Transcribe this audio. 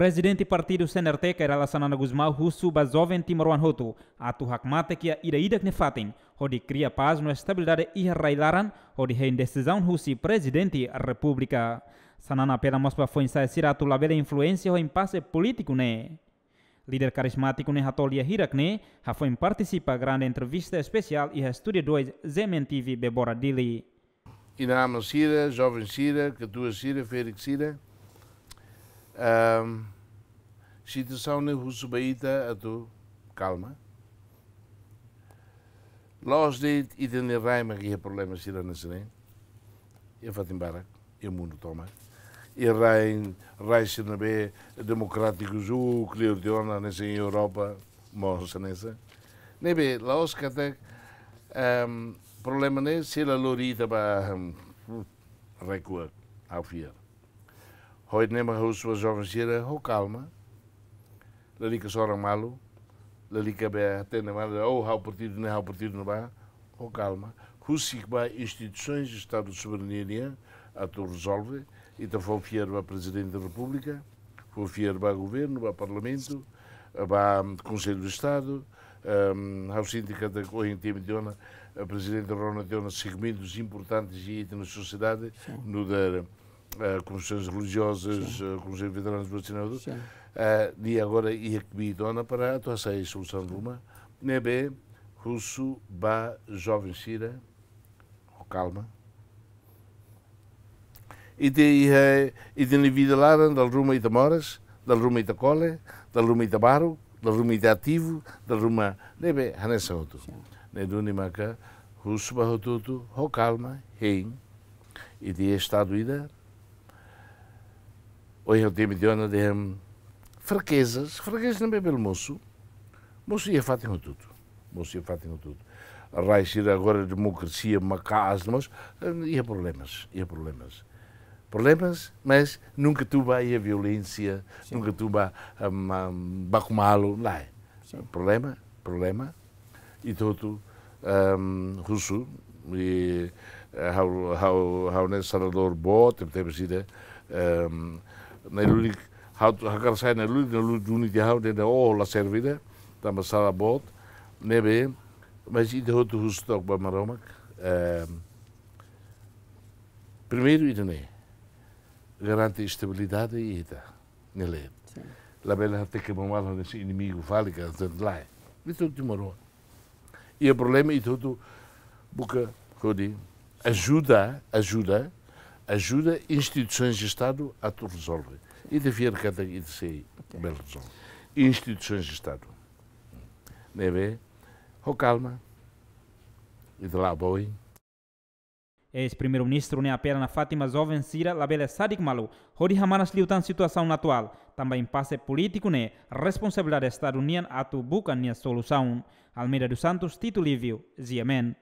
Presidente partido CNRT que era Lassana Guzmão Husu Bazoven Timoruan Hotu, atu hakmate que ida idak nefatin, hodi cria paz no estabilidade e railaran, hodi hein decisão Husi Presidente a República. Sanana pela mospa foi insaicir atu labela influência o impasse político né. Líder carismático Nehatolia Hirakne, ha foi participa grande entrevista especial e Estúdio 2 Zementivi Bebora Dili. Inamos Sira, Jovem Sira, Catua Sira, Félix Sira, situação Husubaita atu calma. Los de identificar que há problemas sila na sene. Eu vou embora, eu mundo toma. E rain rain sila be democrático ju cleodiona na em Europa, mas nessa. Nebe los kata um, problema ne sila lorita ba um, recua ao fiar. Hoy nema hus was organiseren ho kalma. Lelika seorang malu. Lelika be atende malu. Oh, há partido, não há partido, não há. Ho calma. Rusik ba instituições de Estado de soberania a tu resolve. E então foi fiero a Presidente da República. Foi fiero a Governo, ba Parlamento, ba Conselho do Estado. Um, ao sindicato da corrente de Ona. a Presidente Rona Ona, segmentos importantes e na sociedade, no da uh, eh, conversões religiosas, eh, com os conversões veteranos vacinados, uh, eh, e agora e aqui dona para a tua saída oh, solução de uma, nebe, russo, ba, jovem sira, o oh, calma, e de é, e de vida laran da ruma e da moras, da ruma e da cole, da ruma e da barro, da ruma e da ativo, da ruma, nebe, hanessa outro. Ne maca, russo, ba, rotuto, ho oh, calma, hein, e de estado ida, hoy eu tenho de onda de é? fraquezas, fraquezas também pelo moço. Moço ia fatem tudo. Moço ia fatem tudo. A agora democracia, macaz, mas ia eh, problemas, ia problemas. Problemas, mas nunca vai a violência, Sim. nunca tu a um, um, bacumalo, lá. É? Sim. Problema, problema. E todo um, russo, e ao how, how Salvador Bo, teve sido hum, na nelulik hakar sai na nelulik juni dia hau de o la servida tamba sala bot nebe mas ide hotu hustok ba maromak primeiro idene garante estabilidade e ida nele la bela até que mamar nesse inimigo vale que tanto lá e tudo demorou e o problema é tudo porque ajuda ajuda ajuda instituições de Estado a to resolver. E devia cada ir se bem resolve. Instituições de Estado. Neve, ho é oh, calma, e de lá boi. É Ex-primeiro-ministro né, na Fátima Zoven Sira labele Sadik Malu, hodi hamanas liutan situação atual, também passe político ne né, responsabilidade a atu buscar nia solução. Almeida dos Santos, Tito Livio, Ziamen.